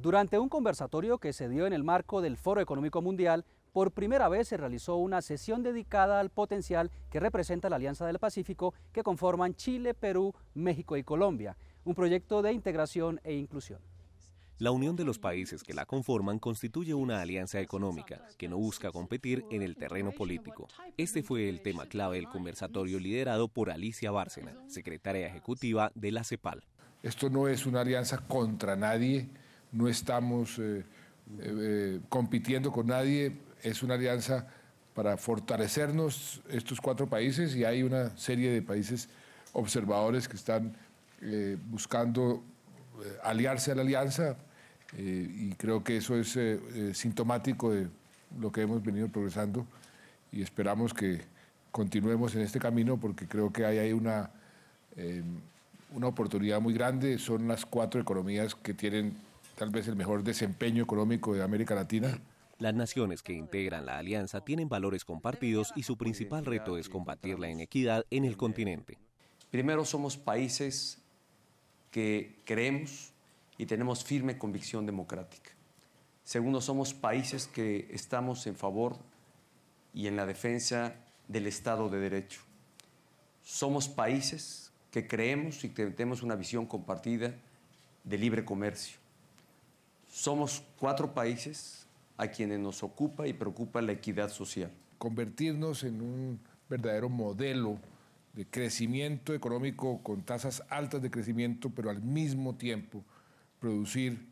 Durante un conversatorio que se dio en el marco del Foro Económico Mundial, por primera vez se realizó una sesión dedicada al potencial que representa la Alianza del Pacífico que conforman Chile, Perú, México y Colombia, un proyecto de integración e inclusión. La unión de los países que la conforman constituye una alianza económica que no busca competir en el terreno político. Este fue el tema clave del conversatorio liderado por Alicia Bárcena, secretaria ejecutiva de la CEPAL. Esto no es una alianza contra nadie, no estamos eh, eh, eh, compitiendo con nadie, es una alianza para fortalecernos estos cuatro países y hay una serie de países observadores que están buscando aliarse a la alianza y creo que eso es sintomático de lo que hemos venido progresando y esperamos que continuemos en este camino porque creo que ahí hay una, una oportunidad muy grande, son las cuatro economías que tienen tal vez el mejor desempeño económico de América Latina. Las naciones que integran la alianza tienen valores compartidos y su principal reto es combatir la inequidad en el continente. Primero somos países que creemos y tenemos firme convicción democrática. Segundo, somos países que estamos en favor y en la defensa del Estado de Derecho. Somos países que creemos y tenemos una visión compartida de libre comercio. Somos cuatro países a quienes nos ocupa y preocupa la equidad social. Convertirnos en un verdadero modelo de crecimiento económico con tasas altas de crecimiento, pero al mismo tiempo producir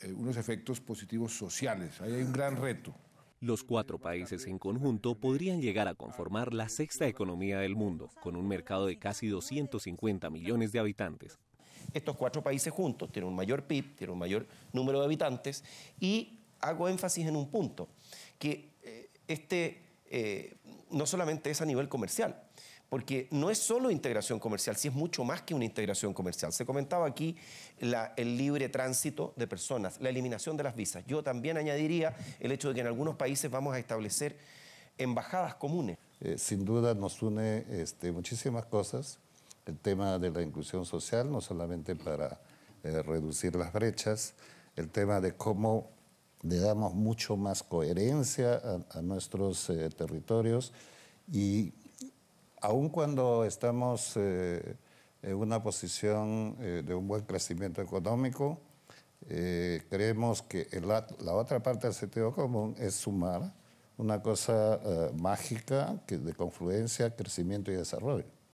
eh, unos efectos positivos sociales. Ahí hay un gran reto. Los cuatro países en conjunto podrían llegar a conformar la sexta economía del mundo, con un mercado de casi 250 millones de habitantes estos cuatro países juntos. Tienen un mayor PIB, tienen un mayor número de habitantes y hago énfasis en un punto, que eh, este eh, no solamente es a nivel comercial, porque no es solo integración comercial, si es mucho más que una integración comercial. Se comentaba aquí el libre tránsito de personas, la eliminación de las visas. Yo también añadiría el hecho de que en algunos países vamos a establecer embajadas comunes. Eh, sin duda nos une este, muchísimas cosas el tema de la inclusión social, no solamente para eh, reducir las brechas, el tema de cómo le damos mucho más coherencia a, nuestros eh, territorios y aun cuando estamos eh, en una posición de un buen crecimiento económico, creemos que la otra parte del sentido común es sumar una cosa mágica que de confluencia, crecimiento y desarrollo.